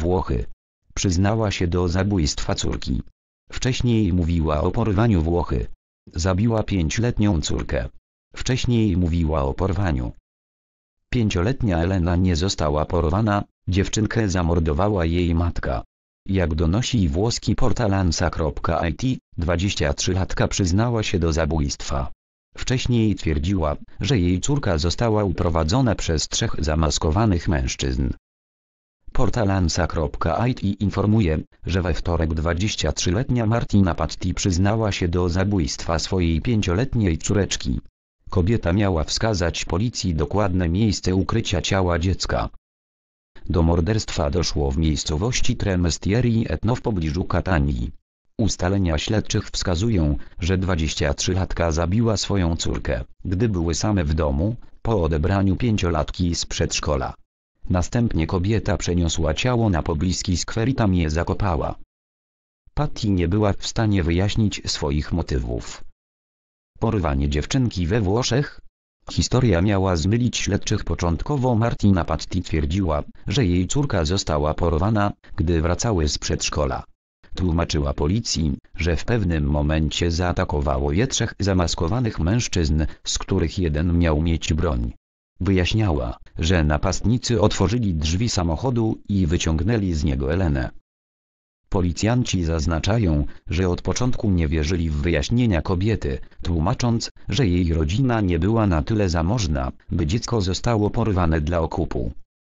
Włochy. Przyznała się do zabójstwa córki. Wcześniej mówiła o porwaniu Włochy. Zabiła pięcioletnią córkę. Wcześniej mówiła o porwaniu. Pięcioletnia Elena nie została porwana, dziewczynkę zamordowała jej matka. Jak donosi włoski portal ansa.it, 23-latka przyznała się do zabójstwa. Wcześniej twierdziła, że jej córka została uprowadzona przez trzech zamaskowanych mężczyzn. Portalansa.it informuje, że we wtorek 23-letnia Martina Patti przyznała się do zabójstwa swojej pięcioletniej córeczki. Kobieta miała wskazać policji dokładne miejsce ukrycia ciała dziecka. Do morderstwa doszło w miejscowości Tremestieri Etno w pobliżu Katanii. Ustalenia śledczych wskazują, że 23-latka zabiła swoją córkę, gdy były same w domu, po odebraniu pięciolatki z przedszkola. Następnie kobieta przeniosła ciało na pobliski skwer i tam je zakopała. Patty nie była w stanie wyjaśnić swoich motywów. Porwanie dziewczynki we Włoszech? Historia miała zmylić śledczych początkowo Martina Patty twierdziła, że jej córka została porwana, gdy wracały z przedszkola. Tłumaczyła policji, że w pewnym momencie zaatakowało je trzech zamaskowanych mężczyzn, z których jeden miał mieć broń. Wyjaśniała, że napastnicy otworzyli drzwi samochodu i wyciągnęli z niego Elenę. Policjanci zaznaczają, że od początku nie wierzyli w wyjaśnienia kobiety, tłumacząc, że jej rodzina nie była na tyle zamożna, by dziecko zostało porwane dla okupu.